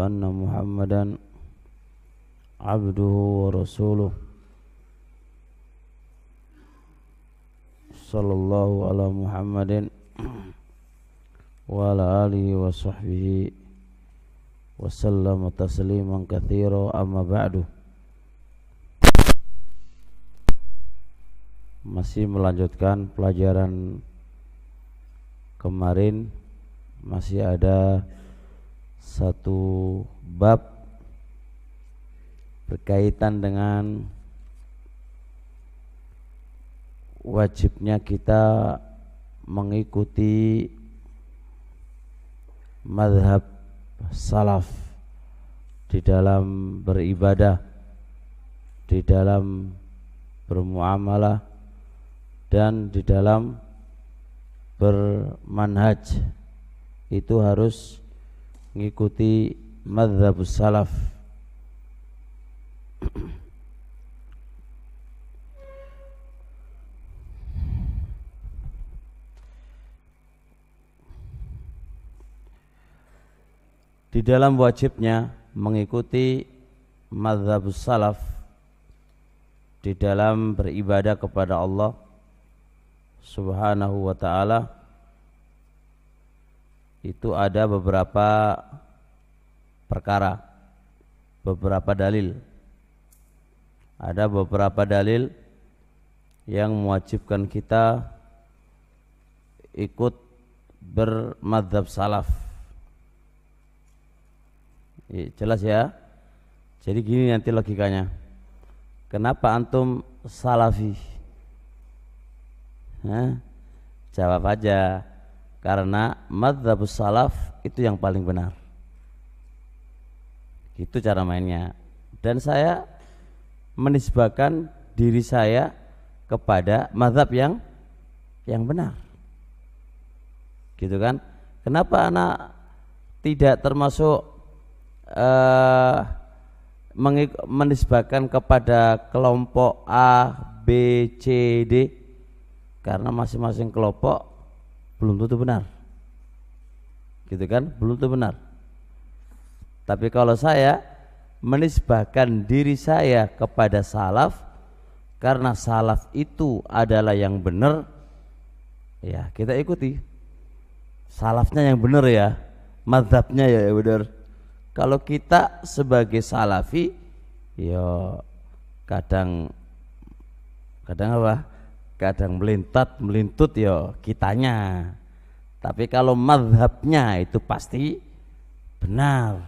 anna muhammadan abduhu أن rasuluh عبده ورسوله صلى الله على alihi wa sahbihi wa وسلم tasliman أما ba'du masih melanjutkan pelajaran kemarin masih ada satu bab berkaitan dengan wajibnya kita mengikuti madhab salaf di dalam beribadah di dalam bermuamalah dan di dalam bermanhaj itu harus mengikuti madhab salaf di dalam wajibnya mengikuti madhab salaf di dalam beribadah kepada Allah subhanahu wa ta'ala itu ada beberapa perkara beberapa dalil ada beberapa dalil yang mewajibkan kita ikut bermadhab salaf ya, jelas ya jadi gini nanti logikanya kenapa antum salafi Hah? jawab aja karena madhab salaf itu yang paling benar itu cara mainnya dan saya menisbahkan diri saya kepada madhab yang yang benar gitu kan kenapa anak tidak termasuk eh, menisbahkan kepada kelompok A, B, C, D karena masing-masing kelompok belum tentu benar gitu kan belum tentu benar tapi kalau saya menisbahkan diri saya kepada salaf karena salaf itu adalah yang benar ya kita ikuti salafnya yang benar ya madhabnya ya, ya benar kalau kita sebagai salafi ya kadang kadang apa kadang melintat melintut ya kitanya tapi kalau madhabnya itu pasti benar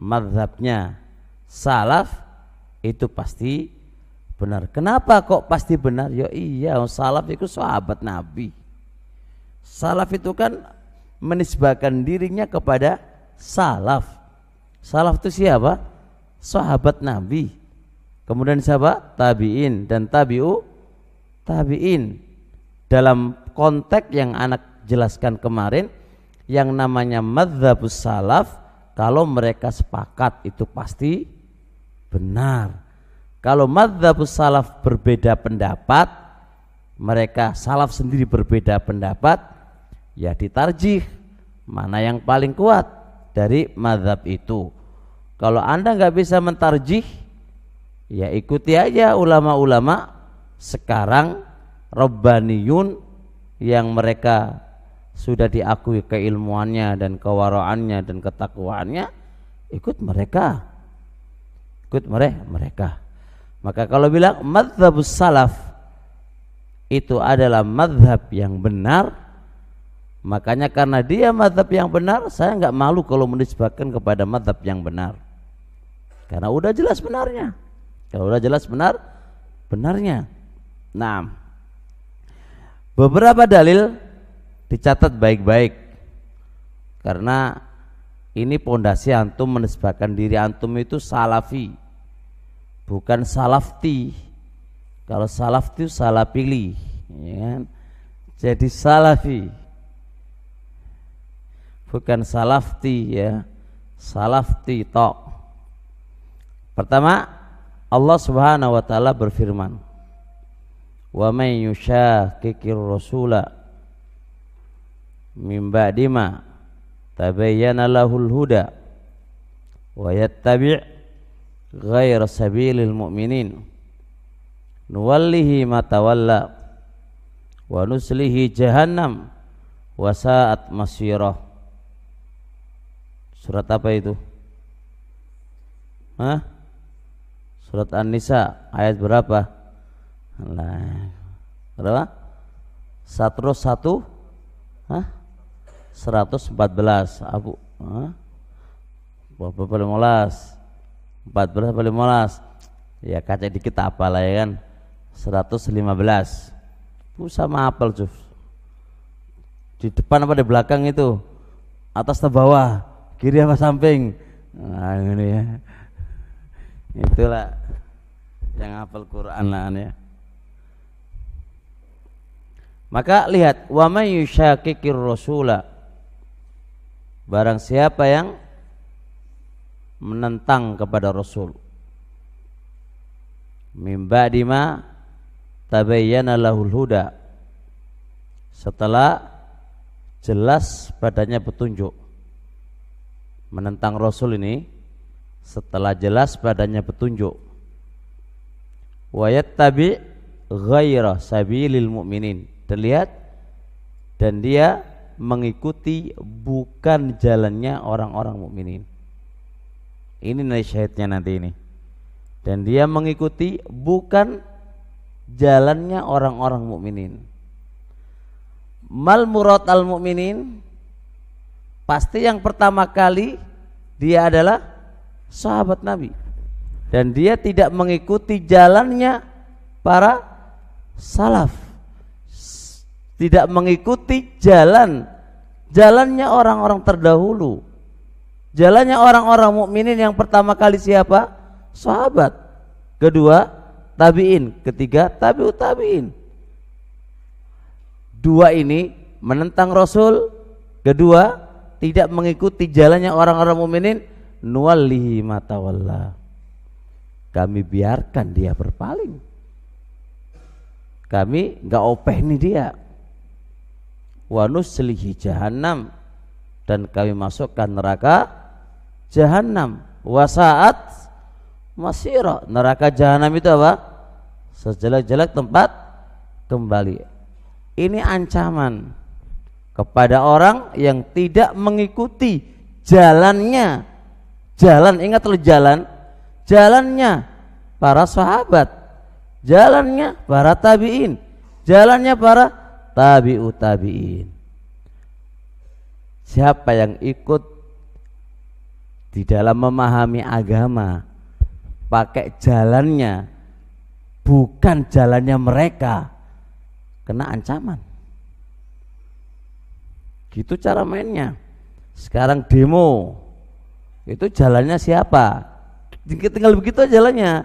madhabnya salaf itu pasti benar kenapa kok pasti benar ya iya salaf itu sahabat nabi salaf itu kan menisbahkan dirinya kepada salaf salaf itu siapa sahabat nabi kemudian siapa tabiin dan tabiu tabi'in dalam konteks yang anak jelaskan kemarin yang namanya madhabus salaf kalau mereka sepakat itu pasti benar kalau madhabus salaf berbeda pendapat mereka salaf sendiri berbeda pendapat ya ditarjih mana yang paling kuat dari madhab itu kalau anda nggak bisa mentarjih ya ikuti aja ulama-ulama sekarang Rabbaniyun yang mereka sudah diakui keilmuannya dan kewaraannya dan ketakwaannya ikut mereka ikut mereka mereka maka kalau bilang madhab salaf itu adalah madhab yang benar makanya karena dia madhab yang benar saya nggak malu kalau menisbahkan kepada madhab yang benar karena udah jelas benarnya kalau udah jelas benar benarnya Nah, beberapa dalil dicatat baik-baik karena ini pondasi antum menisbahkan diri antum itu salafi bukan salafti kalau salafti salah pilih ya kan? jadi salafi bukan salafti ya salafti tok pertama Allah subhanahu wa ta'ala berfirman wa may yushaqiqir rasula mim ba'di ma tabayyana lahul huda wa yattabi' ghayra sabilil mu'minin nuwallihi ma tawalla wa nuslihi jahannam wa sa'at masyirah surat apa itu Hah? surat An-Nisa ayat berapa lah berapa seratus satu Hah? belas, Abu molas? berapa belas paling molas? ya kaca dikit apa lah ya kan Seratus lima belas, Bu sama apel Juf di depan apa di belakang itu atas atau bawah kiri apa samping nah ini ya itulah yang apel Quran lah ya maka lihat wa may yushaqiqir rasula barang siapa yang menentang kepada rasul mimba dima tabayyana lahul huda setelah jelas padanya petunjuk menentang rasul ini setelah jelas padanya petunjuk wayat tabi ghaira sabilil mu'minin terlihat dan dia mengikuti bukan jalannya orang-orang mukminin. Ini nilai nanti ini. Dan dia mengikuti bukan jalannya orang-orang mukminin. Mal murad al mukminin pasti yang pertama kali dia adalah sahabat Nabi dan dia tidak mengikuti jalannya para salaf tidak mengikuti jalan jalannya orang-orang terdahulu jalannya orang-orang mukminin yang pertama kali siapa sahabat kedua tabiin ketiga tabiut tabiin dua ini menentang rasul kedua tidak mengikuti jalannya orang-orang mukminin nuwallihi matawalla kami biarkan dia berpaling kami nggak opeh nih dia wa nuslihi dan kami masukkan neraka jahannam wasaat roh neraka jahannam itu apa sejelek-jelek tempat kembali ini ancaman kepada orang yang tidak mengikuti jalannya jalan ingatlah jalan jalannya para sahabat jalannya para tabiin jalannya para tabi'u tabi'in siapa yang ikut di dalam memahami agama pakai jalannya bukan jalannya mereka kena ancaman gitu cara mainnya sekarang demo itu jalannya siapa tinggal begitu jalannya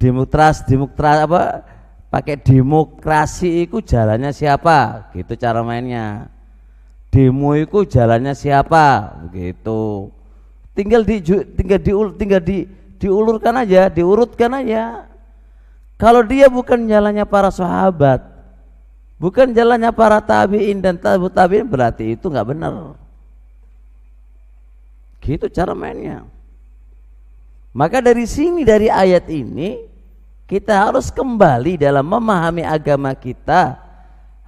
demokrasi demokrasi apa pakai demokrasi itu jalannya siapa gitu cara mainnya demo itu jalannya siapa begitu tinggal di tinggal di tinggal di diulurkan aja diurutkan aja kalau dia bukan jalannya para sahabat bukan jalannya para tabiin dan tabu tabiin berarti itu nggak benar gitu cara mainnya maka dari sini dari ayat ini kita harus kembali dalam memahami agama kita,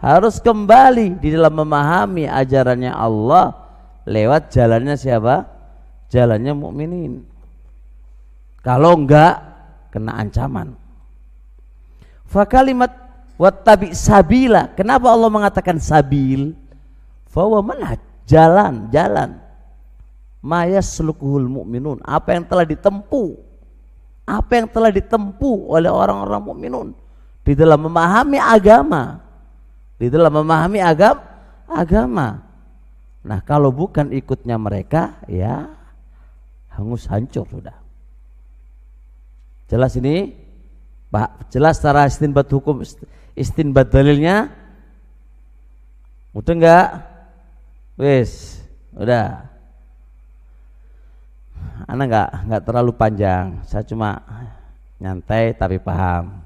harus kembali di dalam memahami ajarannya Allah lewat jalannya siapa? Jalannya mukminin. Kalau enggak kena ancaman. Fa kalimat wattabi sabila. Kenapa Allah mengatakan sabil? Fawa manhaj, jalan, jalan. Maya selukuhul mukminun, apa yang telah ditempuh apa yang telah ditempuh oleh orang-orang mukminun di dalam memahami agama di dalam memahami agam agama nah kalau bukan ikutnya mereka ya hangus hancur sudah jelas ini Pak jelas secara istinbat hukum istinbat dalilnya udah enggak wes, udah anak nggak nggak terlalu panjang saya cuma nyantai tapi paham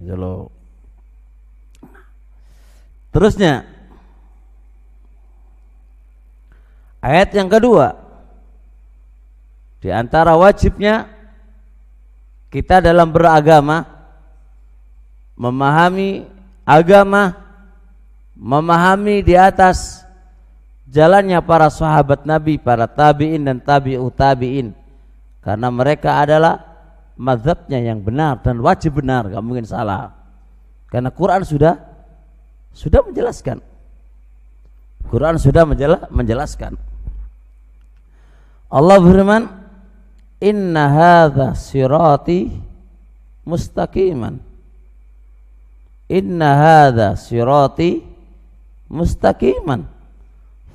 gitu terusnya ayat yang kedua di antara wajibnya kita dalam beragama memahami agama memahami di atas jalannya para sahabat Nabi, para tabi'in dan tabi'ut tabi'in. Karena mereka adalah mazhabnya yang benar dan wajib benar, gak mungkin salah. Karena Quran sudah sudah menjelaskan. Quran sudah menjelaskan. Allah berfirman, "Inna hadza sirati mustaqiman." Inna hadza sirati mustaqiman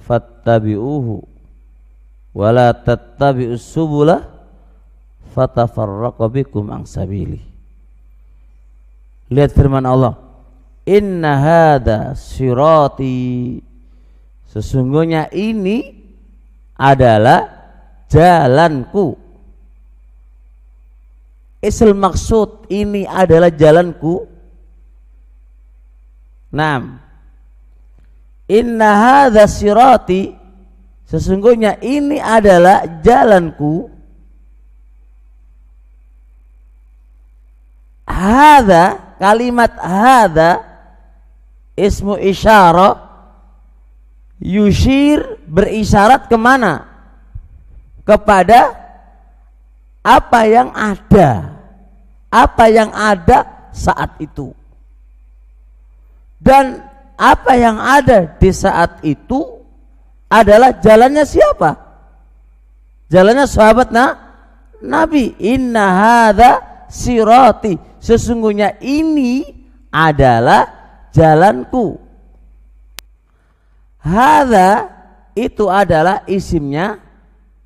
fattabi'uhu wa la tattabi'us subula fatafarraqu bikum an sabili Lihat firman Allah Inna hada sirati Sesungguhnya ini adalah jalanku isil maksud ini adalah jalanku 6 Inna hadha sirati sesungguhnya ini adalah jalanku hadha kalimat hadha ismu isyara yushir berisyarat kemana kepada apa yang ada apa yang ada saat itu dan apa yang ada di saat itu adalah jalannya siapa? Jalannya sahabat nah, Nabi. Inna hadha sirati. Sesungguhnya ini adalah jalanku. Hadha itu adalah isimnya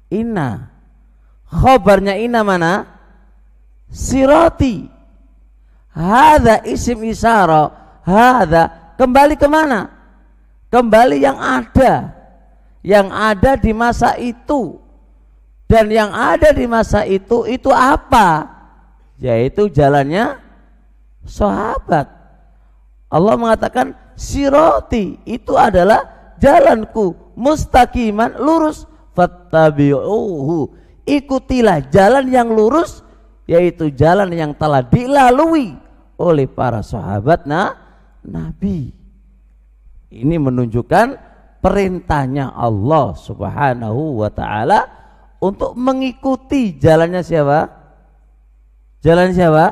inna. Khobarnya inna mana? Sirati. Hadha isim isara Hadha Kembali kemana? Kembali yang ada, yang ada di masa itu. Dan yang ada di masa itu, itu apa? Yaitu jalannya sahabat. Allah mengatakan siroti itu adalah jalanku mustaqiman lurus fattabi'uhu ikutilah jalan yang lurus yaitu jalan yang telah dilalui oleh para sahabat nah nabi. Ini menunjukkan perintahnya Allah Subhanahu wa taala untuk mengikuti jalannya siapa? Jalan siapa?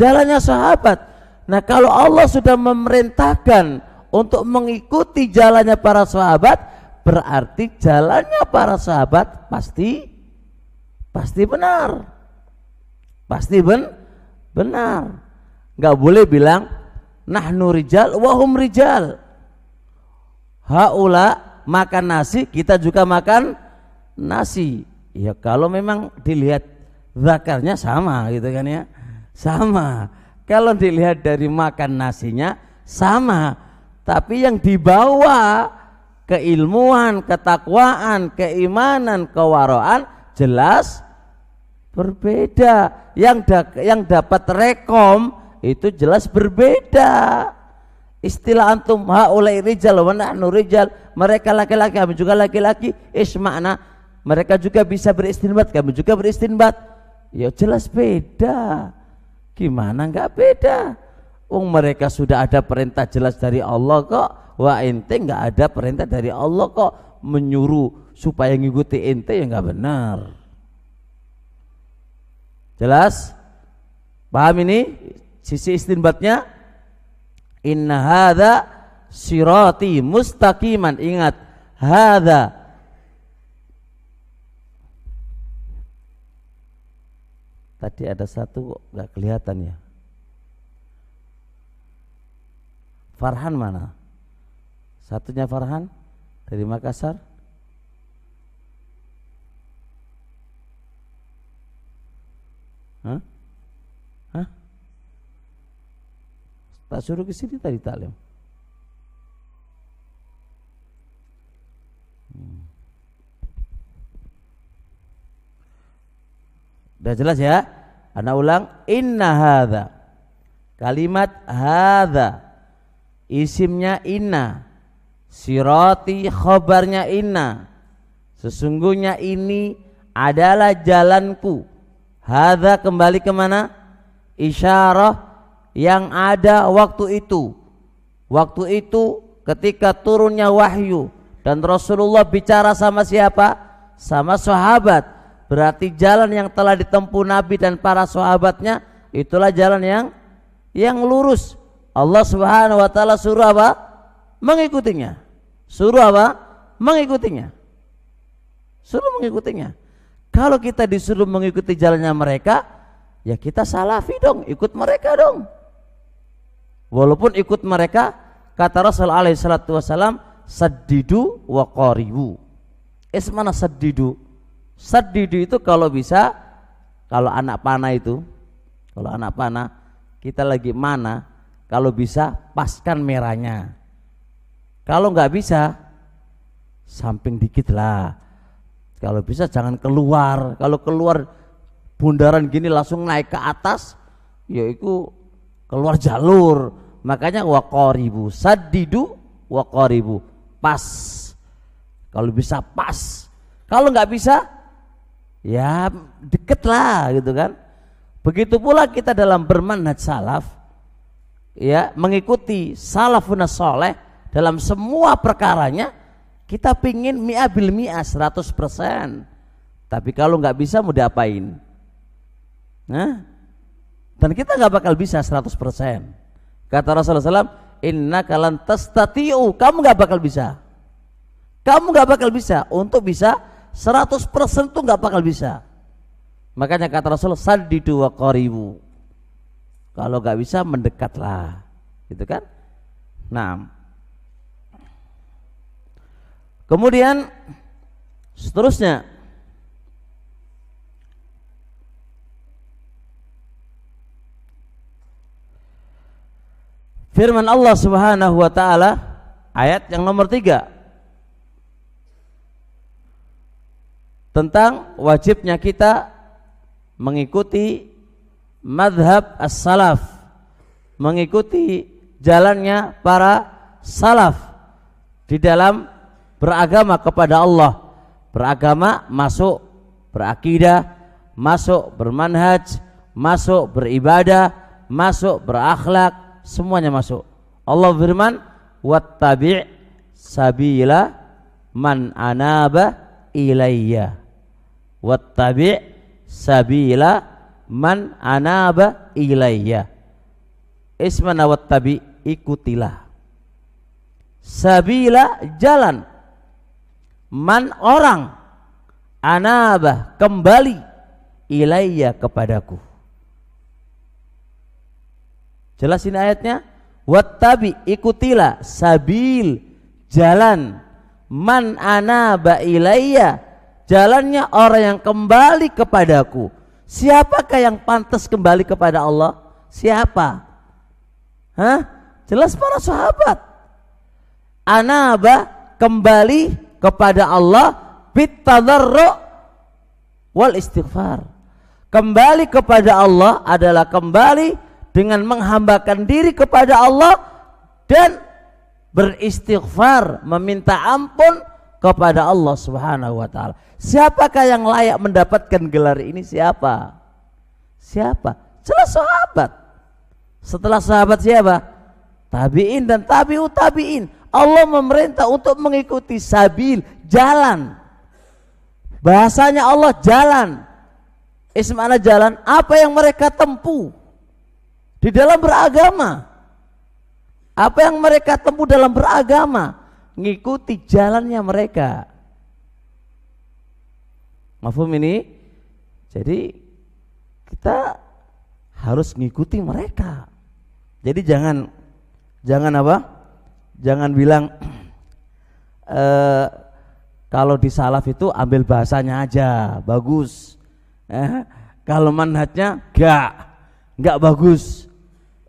Jalannya sahabat. Nah, kalau Allah sudah memerintahkan untuk mengikuti jalannya para sahabat, berarti jalannya para sahabat pasti pasti benar. Pasti ben benar. Enggak boleh bilang nahnu rijal wahum rijal haula makan nasi kita juga makan nasi ya kalau memang dilihat zakarnya sama gitu kan ya sama kalau dilihat dari makan nasinya sama tapi yang dibawa keilmuan, ketakwaan, keimanan, kewaraan jelas berbeda. Yang da yang dapat rekom itu jelas berbeda istilah antum haulai rijal wa nahnu rijal mereka laki-laki kami juga laki-laki ismakna mereka juga bisa beristinbat kami juga beristinbat ya jelas beda gimana nggak beda Wong mereka sudah ada perintah jelas dari Allah kok wa ente nggak ada perintah dari Allah kok menyuruh supaya ngikuti ente ya nggak benar jelas paham ini sisi istinbatnya inna hadza sirati mustaqiman ingat hadza tadi ada satu kok nggak kelihatan ya Farhan mana satunya Farhan dari Makassar Tak suruh ke sini tadi taklim. Hmm. Sudah jelas ya? Ana ulang inna hadza. Kalimat hadza isimnya inna. siroti khobarnya inna. Sesungguhnya ini adalah jalanku. Hadza kembali kemana? Isyarah yang ada waktu itu. Waktu itu ketika turunnya wahyu dan Rasulullah bicara sama siapa? Sama sahabat. Berarti jalan yang telah ditempuh Nabi dan para sahabatnya itulah jalan yang yang lurus. Allah Subhanahu wa taala suruh apa? Mengikutinya. Suruh apa? Mengikutinya. Suruh mengikutinya. Kalau kita disuruh mengikuti jalannya mereka, ya kita salafi dong, ikut mereka dong walaupun ikut mereka kata Rasul alaihi salatu wasalam saddidu wa qaribu es mana saddidu saddidu itu kalau bisa kalau anak panah itu kalau anak panah kita lagi mana kalau bisa paskan merahnya kalau nggak bisa samping dikit lah kalau bisa jangan keluar kalau keluar bundaran gini langsung naik ke atas yaitu keluar jalur Makanya wakoribu sadidu wakoribu pas. Kalau bisa pas. Kalau nggak bisa ya deket lah gitu kan. Begitu pula kita dalam bermanhaj salaf ya mengikuti salafun soleh dalam semua perkaranya kita pingin miabil bil seratus persen Tapi kalau nggak bisa mau diapain? Nah, dan kita nggak bakal bisa seratus persen Kata Rasulullah SAW, inna kalan testatiu, kamu nggak bakal bisa. Kamu nggak bakal bisa. Untuk bisa 100% tuh nggak bakal bisa. Makanya kata Rasul, sadidu wa qaribu. Kalau nggak bisa mendekatlah, gitu kan? Nah, kemudian seterusnya Firman Allah Subhanahu wa taala ayat yang nomor tiga tentang wajibnya kita mengikuti madhab as-salaf mengikuti jalannya para salaf di dalam beragama kepada Allah beragama masuk berakidah masuk bermanhaj masuk beribadah masuk berakhlak semuanya masuk. Allah firman, "Wattabi' sabila man anaba ilayya." Wattabi' sabila man anaba ilayya. Ismana wattabi' ikutilah. Sabila jalan. Man orang anaba kembali ilayya kepadaku Jelas ini ayatnya? Wattabi ikutilah sabil jalan man ana ilayya jalannya orang yang kembali kepadaku. Siapakah yang pantas kembali kepada Allah? Siapa? Hah? Jelas para sahabat. Anaba kembali kepada Allah bitadarru wal istighfar. Kembali kepada Allah adalah kembali dengan menghambakan diri kepada Allah dan beristighfar meminta ampun kepada Allah Subhanahu wa taala. Siapakah yang layak mendapatkan gelar ini? Siapa? Siapa? Jelas sahabat. Setelah sahabat siapa? Tabiin dan tabi'u tabiin. Allah memerintah untuk mengikuti sabil, jalan. Bahasanya Allah jalan. Ismana jalan apa yang mereka tempuh di dalam beragama. Apa yang mereka temu dalam beragama, ngikuti jalannya mereka. Mafum ini? Jadi kita harus ngikuti mereka. Jadi jangan jangan apa? Jangan bilang e, kalau di salaf itu ambil bahasanya aja, bagus. Eh, kalau manhatnya enggak, enggak bagus.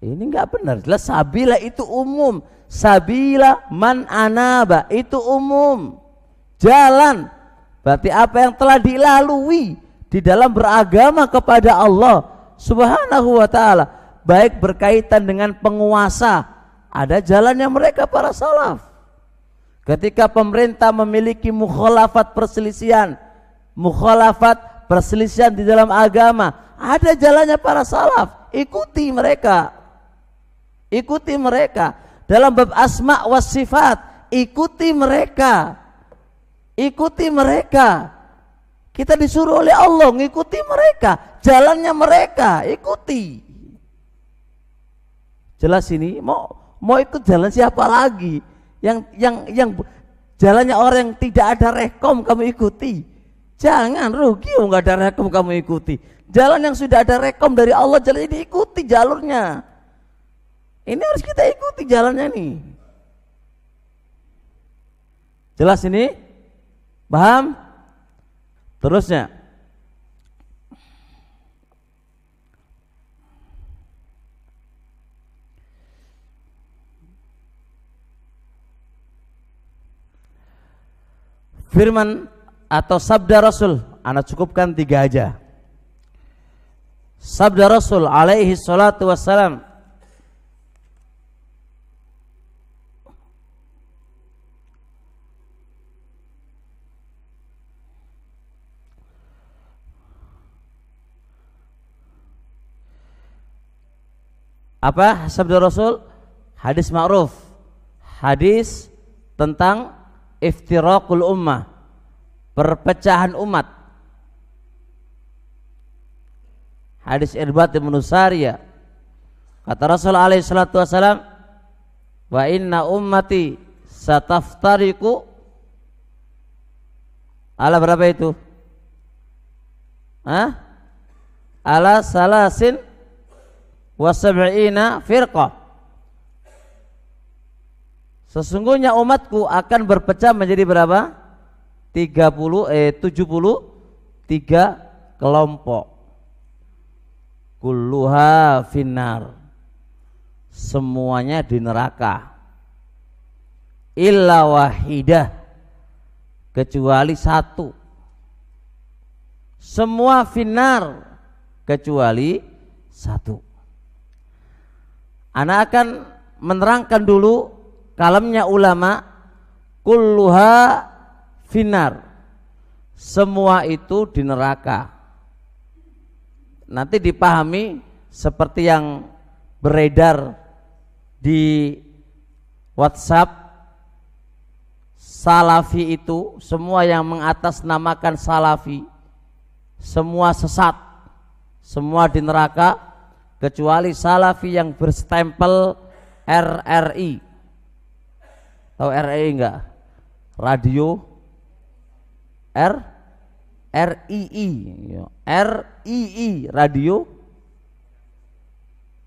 Ini enggak benar. Jelas sabila itu umum. Sabila man anaba itu umum. Jalan. Berarti apa yang telah dilalui di dalam beragama kepada Allah Subhanahu wa taala, baik berkaitan dengan penguasa, ada jalan yang mereka para salaf. Ketika pemerintah memiliki mukhalafat perselisihan, mukhalafat perselisihan di dalam agama, ada jalannya para salaf, ikuti mereka ikuti mereka dalam bab asma was sifat ikuti mereka ikuti mereka kita disuruh oleh Allah ngikuti mereka jalannya mereka ikuti jelas ini mau mau ikut jalan siapa lagi yang yang yang jalannya orang yang tidak ada rekom kamu ikuti jangan rugi oh, nggak ada rekom kamu ikuti jalan yang sudah ada rekom dari Allah jalan ini ikuti jalurnya ini harus kita ikuti jalannya nih. Jelas ini? Paham? Terusnya. Firman atau sabda Rasul, Anda cukupkan tiga aja. Sabda Rasul alaihi salatu wassalam apa sabda Rasul? Hadis ma'ruf. Hadis tentang iftiraqul ummah. Perpecahan umat. Hadis Irbat ibn Sariya Kata Rasul alaihi salatu wasalam, "Wa inna ummati sataftariku ala berapa itu? Hah? Ala salasin wa sab'ina firqah Sesungguhnya umatku akan berpecah menjadi berapa? 30 eh tiga kelompok. Kulluha finnar. Semuanya di neraka. Illa wahidah kecuali satu. Semua finar kecuali satu. Anak akan menerangkan dulu kalamnya ulama kulluha finar. Semua itu di neraka. Nanti dipahami seperti yang beredar di WhatsApp salafi itu semua yang mengatasnamakan salafi semua sesat semua di neraka kecuali salafi yang berstempel RRI atau RRI enggak radio R RII RII ya, radio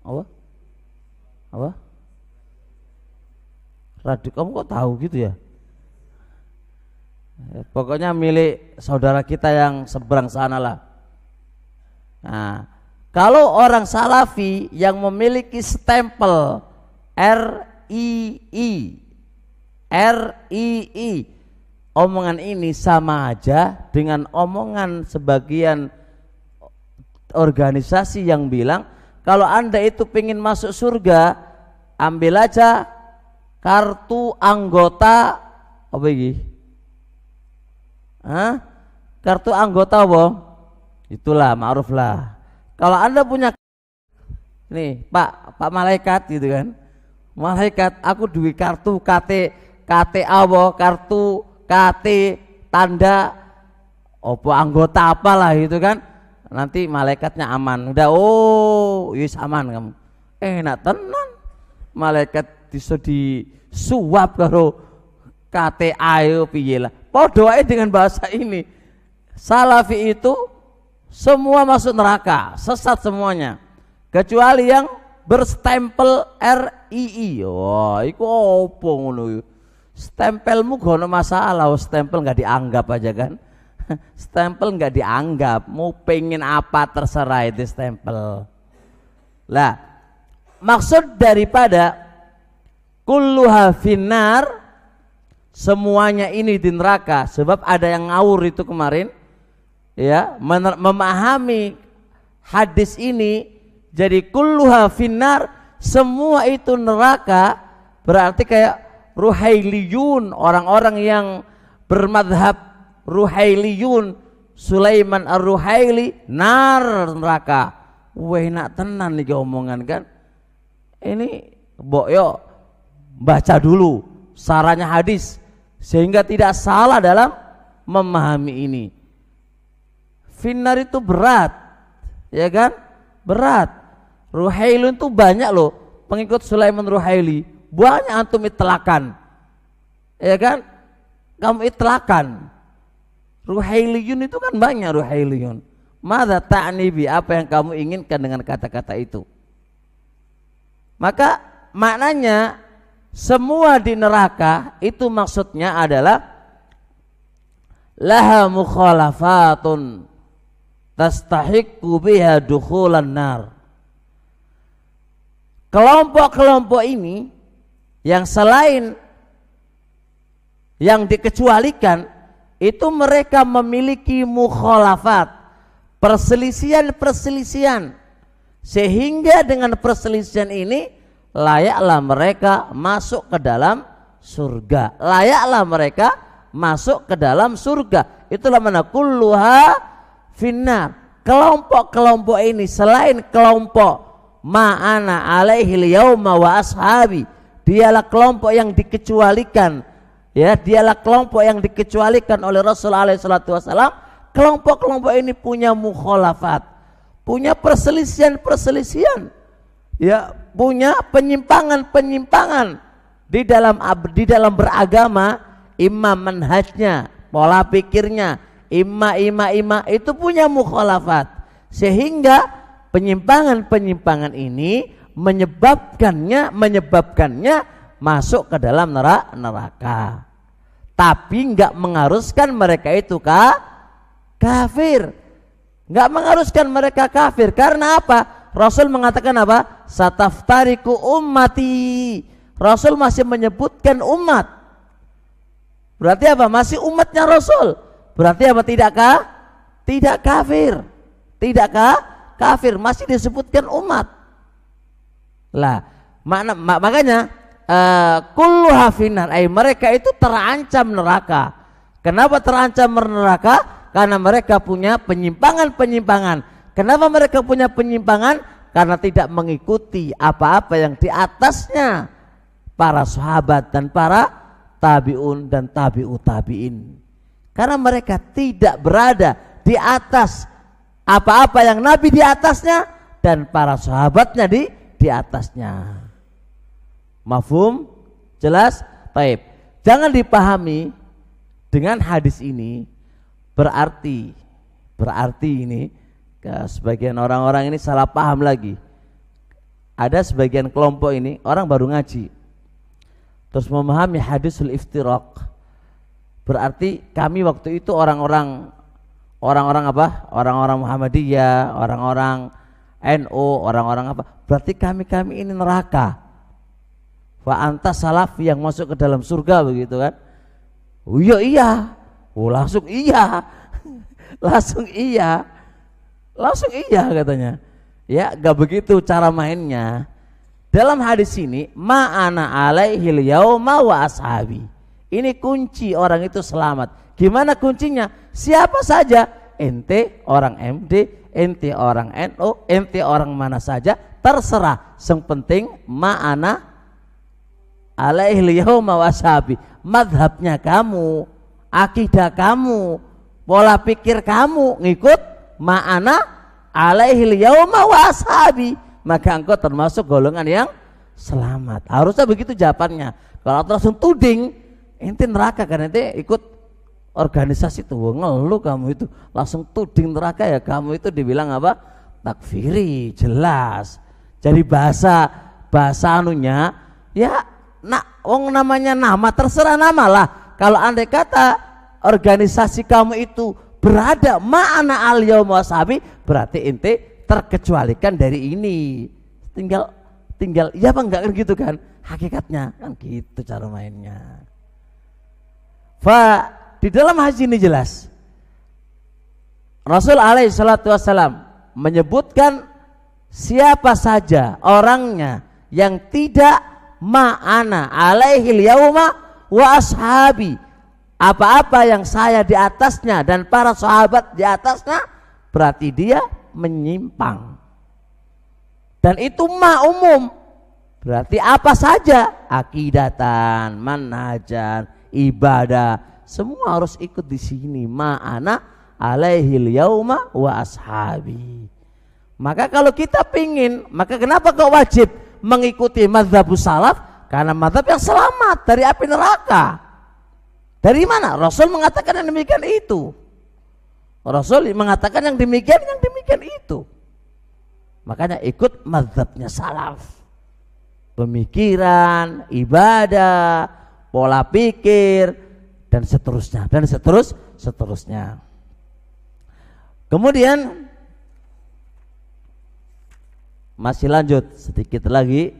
apa apa radio kamu kok tahu gitu ya eh, pokoknya milik saudara kita yang seberang sana lah nah kalau orang salafi yang memiliki stempel RII RII omongan ini sama aja dengan omongan sebagian organisasi yang bilang kalau anda itu ingin masuk surga ambil aja kartu anggota apa ini? Hah? Kartu anggota apa? Itulah ma'ruf lah kalau Anda punya nih, Pak, Pak malaikat gitu kan. Malaikat, aku duit kartu KT, KT apa, kartu KT tanda opo anggota apalah gitu kan. Nanti malaikatnya aman. Udah oh, yes aman kamu. Enak tenan. Malaikat bisa suap karo KT ayo piye lah. doain dengan bahasa ini. Salafi itu semua masuk neraka, sesat semuanya. Kecuali yang berstempel RII. Wah, itu opung ngono Stempelmu gono masalah, stempel nggak dianggap aja kan? stempel nggak dianggap, mau pengen apa terserah itu stempel. Lah, maksud daripada kulluha finar semuanya ini di neraka sebab ada yang ngawur itu kemarin ya memahami hadis ini jadi kulluha finnar semua itu neraka berarti kayak ruhailiyun orang-orang yang bermadhab ruhailiyun Sulaiman ar-Ruhaili nar neraka wah enak tenan nih omongan kan ini boyo baca dulu sarannya hadis sehingga tidak salah dalam memahami ini Finar itu berat, ya kan? Berat. Ruhailun itu banyak loh pengikut Sulaiman Ruhaili. Banyak antum itelakan, ya kan? Kamu itelakan. Ruhailiyun itu kan banyak Ruhailiyun. Mada ta'nibi apa yang kamu inginkan dengan kata-kata itu? Maka maknanya semua di neraka itu maksudnya adalah laha mukhalafatun tastahiqqu biha dukhulan nar. Kelompok-kelompok ini yang selain yang dikecualikan itu mereka memiliki mukhalafat, perselisian-perselisian sehingga dengan perselisian ini layaklah mereka masuk ke dalam surga. Layaklah mereka masuk ke dalam surga. Itulah mana kulluha finar. Kelompok-kelompok ini selain kelompok ma'ana alaihi yauma wa ashabi dialah kelompok yang dikecualikan ya dialah kelompok yang dikecualikan oleh Rasul alaihi salatu wasalam kelompok-kelompok ini punya mukholafat punya perselisihan-perselisihan ya punya penyimpangan-penyimpangan di dalam di dalam beragama imam manhajnya pola pikirnya imma imma imma itu punya mukhalafat sehingga penyimpangan-penyimpangan ini menyebabkannya menyebabkannya masuk ke dalam neraka tapi nggak mengharuskan mereka itu ka kafir nggak mengharuskan mereka kafir karena apa Rasul mengatakan apa sataftariku ummati Rasul masih menyebutkan umat berarti apa masih umatnya Rasul Berarti apa tidakkah? Tidak kafir. Tidakkah? Kafir masih disebutkan umat. Lah, makna makanya uh, kullu hafinar ay eh, mereka itu terancam neraka. Kenapa terancam neraka? Karena mereka punya penyimpangan-penyimpangan. Kenapa mereka punya penyimpangan? Karena tidak mengikuti apa-apa yang di atasnya para sahabat dan para tabiun dan tabi'ut tabi'in. Karena mereka tidak berada di atas apa-apa yang Nabi di atasnya dan para sahabatnya di di atasnya. Mafhum? Jelas? Taib. Jangan dipahami dengan hadis ini berarti berarti ini ke sebagian orang-orang ini salah paham lagi. Ada sebagian kelompok ini orang baru ngaji terus memahami hadis hadisul iftirak Berarti kami waktu itu orang-orang orang-orang apa? Orang-orang Muhammadiyah, orang-orang NU, orang-orang apa? Berarti kami-kami ini neraka. Wa anta salafi yang masuk ke dalam surga begitu kan? Oh iya iya. Oh langsung iya. langsung iya. Langsung iya katanya. Ya, gak begitu cara mainnya. Dalam hadis ini, ma'ana alaihil yauma wa ashabi ini kunci orang itu selamat. Gimana kuncinya? Siapa saja, ente orang MD, ente orang NO, ente orang mana saja, terserah. Yang penting ma'ana alaih mawasabi. Madhabnya kamu, akidah kamu, pola pikir kamu ngikut ma'ana alaih mawasabi. Maka engkau termasuk golongan yang selamat. Harusnya begitu jawabannya. Kalau langsung tuding, ente neraka kan ente ikut organisasi itu ngeluh kamu itu langsung tuding neraka ya kamu itu dibilang apa takfiri jelas jadi bahasa bahasa anunya ya nak wong namanya nama terserah nama lah kalau andai kata organisasi kamu itu berada mana al wasabi berarti ente terkecualikan dari ini tinggal tinggal ya apa enggak kan gitu kan hakikatnya kan gitu cara mainnya Fa di dalam hadis ini jelas Rasul alaihi salatu wasalam menyebutkan siapa saja orangnya yang tidak ma'ana alaihi yauma wa ashabi apa-apa yang saya di atasnya dan para sahabat di atasnya berarti dia menyimpang dan itu ma umum berarti apa saja akidatan manhajan ibadah. Semua harus ikut di sini. Ma'ana alaihil yauma wa ashabi. Maka kalau kita pingin, maka kenapa kau wajib mengikuti madhab salaf? Karena madhab yang selamat dari api neraka. Dari mana? Rasul mengatakan yang demikian itu. Rasul mengatakan yang demikian, yang demikian itu. Makanya ikut madhabnya salaf. Pemikiran, ibadah, pola pikir dan seterusnya dan seterus seterusnya. Kemudian masih lanjut sedikit lagi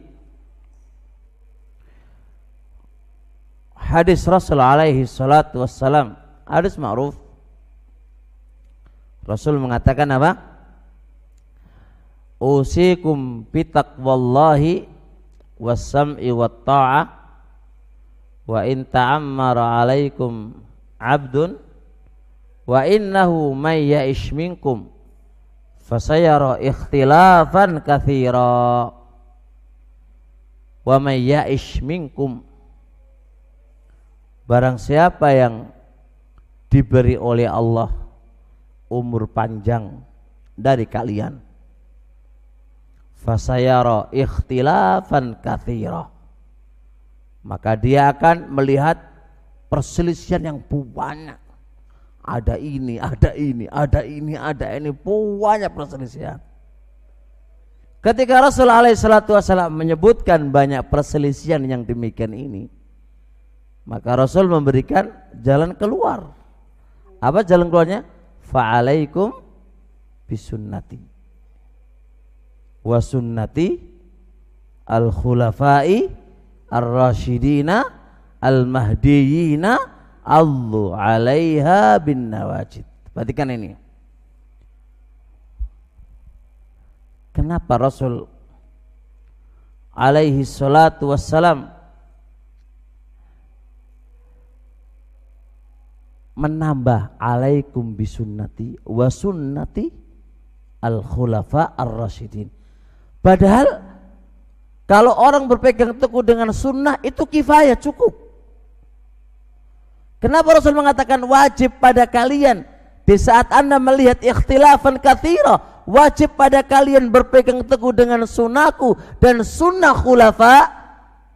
hadis Rasul alaihi salatu wassalam hadis ma'ruf Rasul mengatakan apa? usikum bitaqwallahi wassam'i wat ta'ah wa in ta'ammara alaikum abdun wa innahu may ya'ish minkum fasayara ikhtilafan katsira wa may ya'ish minkum barang siapa yang diberi oleh Allah umur panjang dari kalian fasayara ikhtilafan katsira maka dia akan melihat perselisihan yang banyak ada ini, ada ini, ada ini, ada ini, banyak perselisihan. Ketika Rasulullah SAW menyebutkan banyak perselisihan yang demikian ini, maka Rasul memberikan jalan keluar. Apa jalan keluarnya? Fa'alaikum bisunnati wasunnati al-khulafai ar-rasyidina al-mahdiyina allu alaiha bin nawajid perhatikan ini kenapa Rasul alaihi salatu wassalam menambah alaikum bisunnati wa sunnati al khulafa ar rasyidin padahal kalau orang berpegang teguh dengan sunnah itu kifayah cukup. Kenapa Rasul mengatakan wajib pada kalian di saat anda melihat ikhtilafan kathira wajib pada kalian berpegang teguh dengan sunnahku dan sunnah khulafa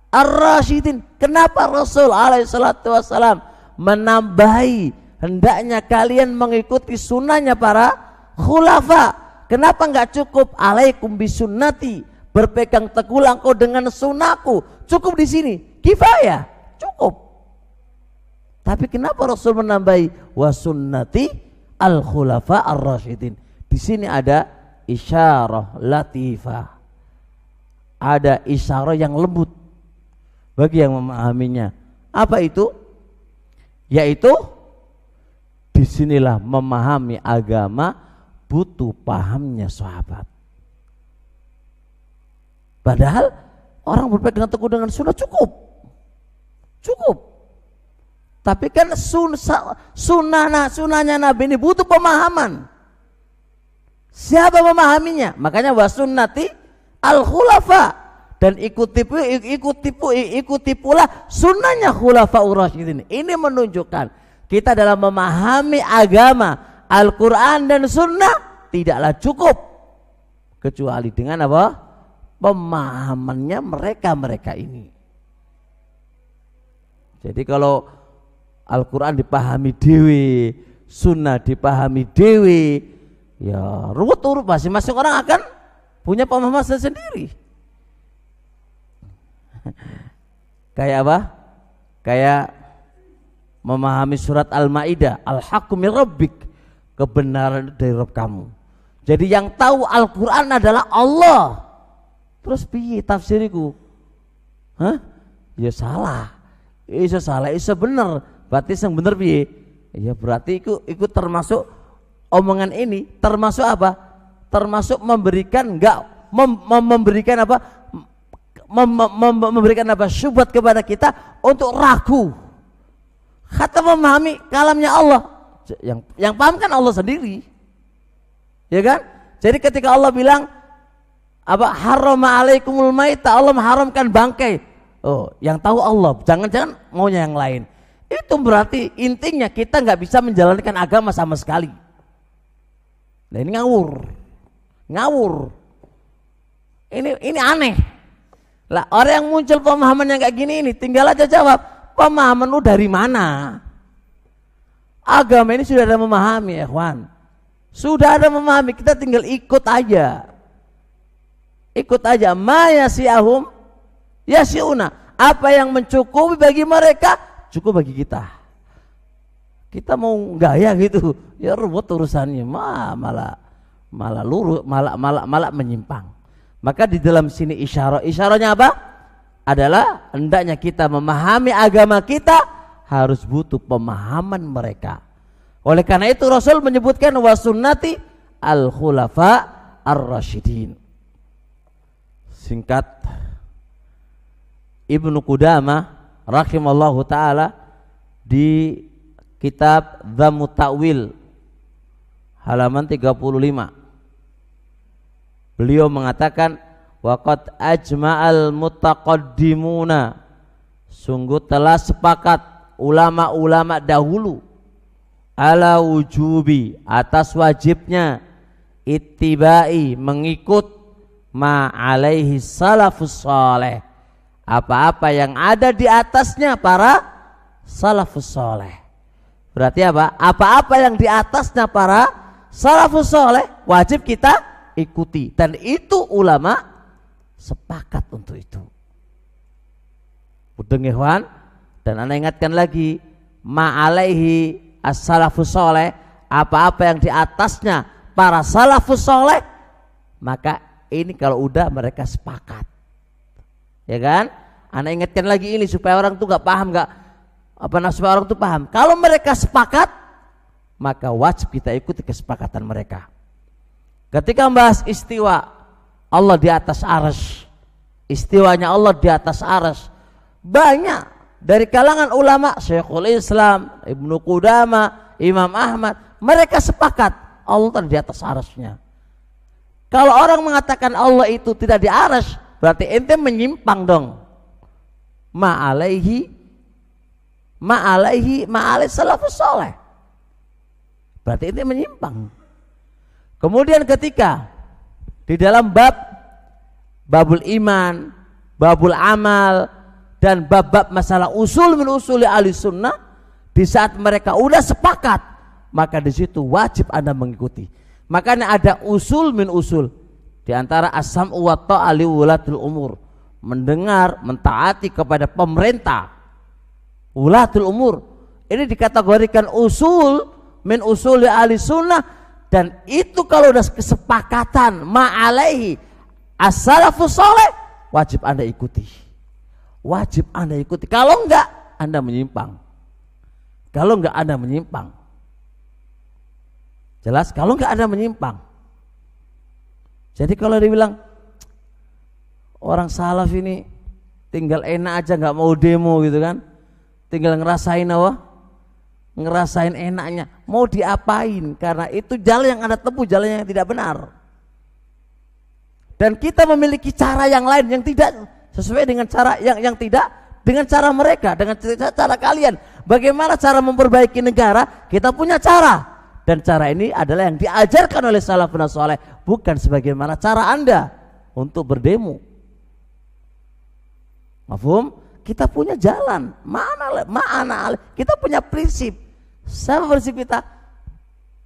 ar-rasyidin kenapa Rasul salatu wassalam menambahi hendaknya kalian mengikuti sunnahnya para khulafa kenapa enggak cukup alaikum bisunnati berpegang teguh engkau dengan sunaku Cukup di sini, kifaya cukup. Tapi kenapa Rasul menambahi wasunnati al khulafa ar rasyidin? Di sini ada isyarah latifah. Ada isyarah yang lembut bagi yang memahaminya. Apa itu? Yaitu disinilah memahami agama butuh pahamnya sahabat. Padahal orang berpegang teguh dengan sunnah cukup. Cukup. Tapi kan sun, sunnah, sunnahnya Nabi ini butuh pemahaman. Siapa memahaminya? Makanya wasunnati al khulafa dan ikuti ikuti ikuti pula sunnahnya khulafa urasyidin. Ini menunjukkan kita dalam memahami agama Al-Qur'an dan sunnah tidaklah cukup kecuali dengan apa? pemahamannya mereka-mereka ini. Jadi kalau Al-Quran dipahami dewi, sunnah dipahami dewi, ya ruwet urut masing masuk orang akan punya pemahaman sendiri. Kayak apa? Kayak memahami surat Al-Maidah, al hakumi rabbik, kebenaran dari Rabb kamu. Jadi yang tahu Al-Qur'an adalah Allah. Terus piye tafsiriku? Hah? Ya salah. Iso salah, iso bener. Berarti yang bener piye? Ya berarti iku iku termasuk omongan ini termasuk apa? Termasuk memberikan enggak mem, mem, memberikan apa? Mem, mem, memberikan apa syubhat kepada kita untuk ragu kata memahami kalamnya Allah yang yang paham kan Allah sendiri ya kan jadi ketika Allah bilang apa haram alaikumul maita Allah mengharamkan bangkai oh yang tahu Allah jangan-jangan maunya yang lain itu berarti intinya kita nggak bisa menjalankan agama sama sekali nah ini ngawur ngawur ini ini aneh lah orang yang muncul pemahaman yang kayak gini ini tinggal aja jawab pemahaman lu dari mana agama ini sudah ada memahami Juan sudah ada memahami kita tinggal ikut aja ikut aja maya ahum, ya si una. apa yang mencukupi bagi mereka cukup bagi kita kita mau gaya gitu ya ruwet urusannya Ma, malah malah luru malah malah malah menyimpang maka di dalam sini isyarat isyaratnya apa adalah hendaknya kita memahami agama kita harus butuh pemahaman mereka oleh karena itu Rasul menyebutkan wasunati al khulafa ar-rasyidin singkat Ibnu Qudama rahimallahu taala di kitab Dhamu Ta'wil halaman 35 beliau mengatakan waqad ajma'al mutaqaddimuna sungguh telah sepakat ulama-ulama dahulu ala wujubi atas wajibnya ittibai mengikut ma alaihi salafus soleh apa-apa yang ada di atasnya para salafus soleh berarti apa apa-apa yang di atasnya para salafus soleh wajib kita ikuti dan itu ulama sepakat untuk itu Udeng Ikhwan dan anda ingatkan lagi ma'alaihi as-salafus soleh apa-apa yang di atasnya para salafus soleh maka ini kalau udah mereka sepakat ya kan anak ingetin lagi ini supaya orang tuh nggak paham nggak apa nah, supaya orang tuh paham kalau mereka sepakat maka wajib kita ikuti kesepakatan mereka ketika membahas istiwa Allah di atas aras istiwanya Allah di atas aras banyak dari kalangan ulama Syekhul Islam Ibnu Qudama Imam Ahmad mereka sepakat Allah di atas arasnya kalau orang mengatakan Allah itu tidak di aras, berarti ente menyimpang dong. Ma'alaihi ma'alaihi ma'alai salafus soleh. Berarti ente menyimpang. Kemudian ketika di dalam bab babul iman, babul amal dan bab-bab masalah usul min usuli ahli sunnah di saat mereka udah sepakat maka di situ wajib Anda mengikuti Makanya ada usul min usul di antara asam wa ali wulatul umur, mendengar, mentaati kepada pemerintah. Wulatul umur ini dikategorikan usul min usul ahli sunnah dan itu kalau sudah kesepakatan ma'alaihi as-salafus soleh wajib anda ikuti wajib anda ikuti kalau enggak anda menyimpang kalau enggak anda menyimpang Jelas? Kalau nggak ada menyimpang. Jadi kalau dibilang orang salaf ini tinggal enak aja nggak mau demo gitu kan, tinggal ngerasain apa? Ngerasain enaknya. Mau diapain? Karena itu jalan yang anda tempuh jalan yang tidak benar. Dan kita memiliki cara yang lain yang tidak sesuai dengan cara yang yang tidak dengan cara mereka, dengan cara, cara kalian. Bagaimana cara memperbaiki negara? Kita punya cara dan cara ini adalah yang diajarkan oleh salafun soleh bukan sebagaimana cara anda untuk berdemo mafhum kita punya jalan mana mana kita punya prinsip sama prinsip kita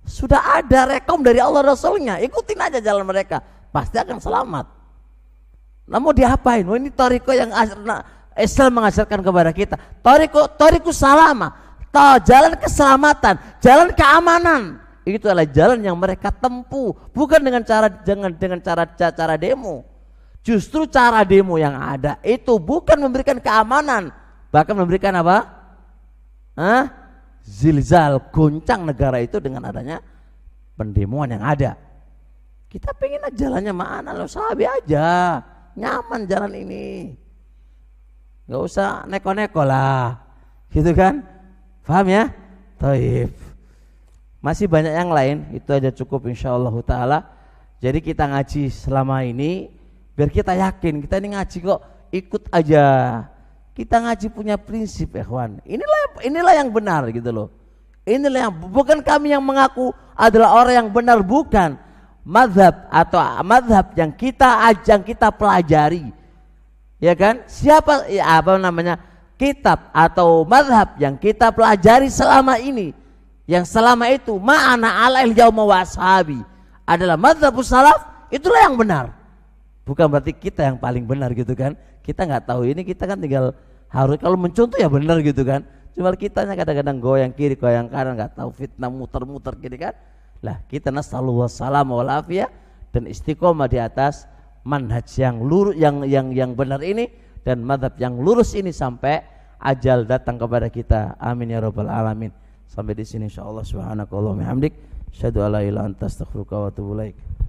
sudah ada rekom dari Allah Rasulnya ikutin aja jalan mereka pasti akan selamat namun diapain oh, ini toriko yang Islam mengajarkan kepada kita toriko toriku salama Tol, jalan keselamatan, jalan keamanan. Itu adalah jalan yang mereka tempuh, bukan dengan cara dengan dengan cara cara demo. Justru cara demo yang ada itu bukan memberikan keamanan, bahkan memberikan apa? Hah? Zilzal goncang negara itu dengan adanya pendemoan yang ada. Kita pengen jalannya mana loh sabi aja, nyaman jalan ini. Gak usah neko-neko lah, gitu kan? Faham ya? Taib. Masih banyak yang lain, itu aja cukup Insya Allah taala. Jadi kita ngaji selama ini biar kita yakin kita ini ngaji kok ikut aja. Kita ngaji punya prinsip, ikhwan. Inilah inilah yang benar gitu loh. Inilah yang bukan kami yang mengaku adalah orang yang benar bukan madhab atau madhab yang kita ajang kita pelajari ya kan siapa ya apa namanya kitab atau madhab yang kita pelajari selama ini yang selama itu ma'ana ala jauma adalah madhab salaf itulah yang benar bukan berarti kita yang paling benar gitu kan kita nggak tahu ini kita kan tinggal harus kalau mencontoh ya benar gitu kan cuma kitanya kadang-kadang goyang kiri goyang kanan nggak tahu fitnah muter-muter gitu kan lah kita nasallallahu salam walafiyah dan istiqomah di atas manhaj yang lurus yang yang yang benar ini dan madhab yang lurus ini sampai ajal datang kepada kita amin ya robbal alamin sampai di sini insyaallah subhanakallahumma hamdik syadu ala ila anta astaghfiruka wa atubu ilaik